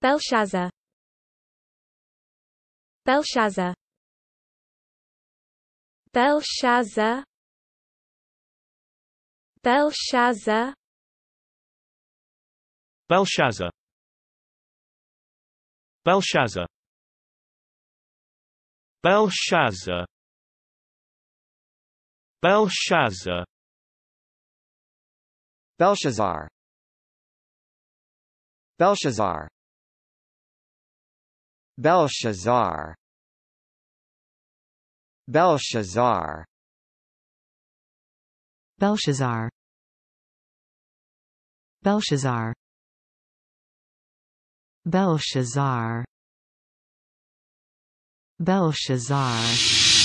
Belshazzar Belshazzar Belshazzar Belshazzar Belshazzar Belshazzar Belshazzar Belshazzar Belshazzar Belshazzar Belshazzar Belshazzar Belshazzar Belshazzar Belshazzar Belshazzar